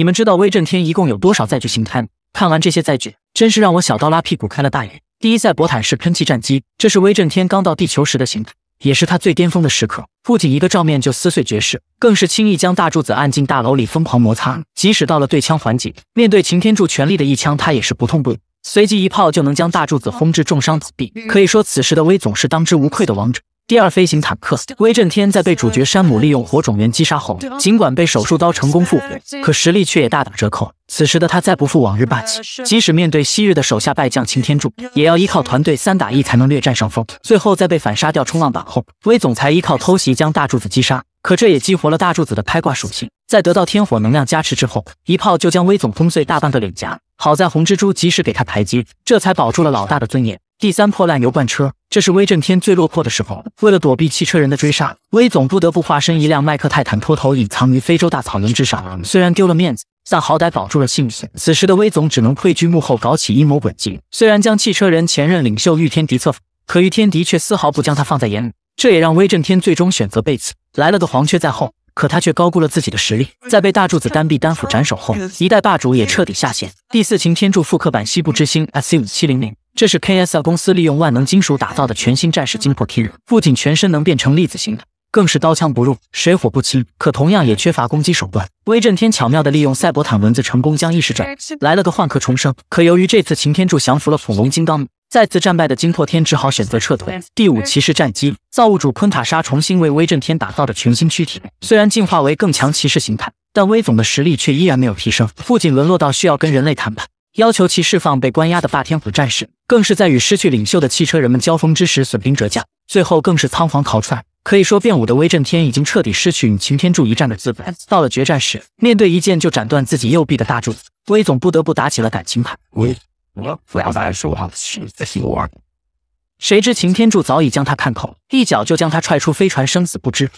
你们知道威震天一共有多少载具形态吗？看完这些载具，真是让我小刀拉屁股开了大眼。第一载博坦式喷气战机，这是威震天刚到地球时的形态，也是他最巅峰的时刻。不仅一个照面就撕碎爵士，更是轻易将大柱子按进大楼里疯狂摩擦。即使到了对枪环节，面对擎天柱全力的一枪，他也是不痛不痒，随即一炮就能将大柱子轰至重伤倒地。可以说，此时的威总是当之无愧的王者。第二飞行坦克威震天在被主角山姆利用火种源击杀后，尽管被手术刀成功复活，可实力却也大打折扣。此时的他再不复往日霸气，即使面对昔日的手下败将擎天柱，也要依靠团队三打一才能略占上风。最后在被反杀掉冲浪板后，威总裁依靠偷袭将大柱子击杀，可这也激活了大柱子的拍挂属性。在得到天火能量加持之后，一炮就将威总轰碎大半个脸颊。好在红蜘蛛及时给他台阶，这才保住了老大的尊严。第三破烂油罐车，这是威震天最落魄的时候。为了躲避汽车人的追杀，威总不得不化身一辆麦克泰坦拖头，隐藏于非洲大草原之上。虽然丢了面子，但好歹保住了性命。此时的威总只能退居幕后，搞起阴谋诡计。虽然将汽车人前任领袖御天敌策反，可御天敌却丝毫不将他放在眼里。这也让威震天最终选择被刺。来了个黄雀在后，可他却高估了自己的实力。在被大柱子单臂单斧斩首后，一代霸主也彻底下线。第四擎天柱复刻版西部之星 S C 五七零零。这是 K S L 公司利用万能金属打造的全新战士金破天，不仅全身能变成粒子形的，更是刀枪不入、水火不侵，可同样也缺乏攻击手段。威震天巧妙地利用赛博坦轮子，成功将意识转来了个换壳重生。可由于这次擎天柱降服了恐龙金刚，再次战败的金破天只好选择撤退。第五骑士战机造物主昆塔莎重新为威震天打造的全新躯体，虽然进化为更强骑士形态，但威总的实力却依然没有提升，不仅沦落到需要跟人类谈判。要求其释放被关押的霸天虎战士，更是在与失去领袖的汽车人们交锋之时损兵折将，最后更是仓皇逃窜。可以说，变五的威震天已经彻底失去与擎天柱一战的资本。到了决战时，面对一剑就斩断自己右臂的大柱子，威总不得不打起了感情牌。谁知擎天柱早已将他看透，一脚就将他踹出飞船，生死不知。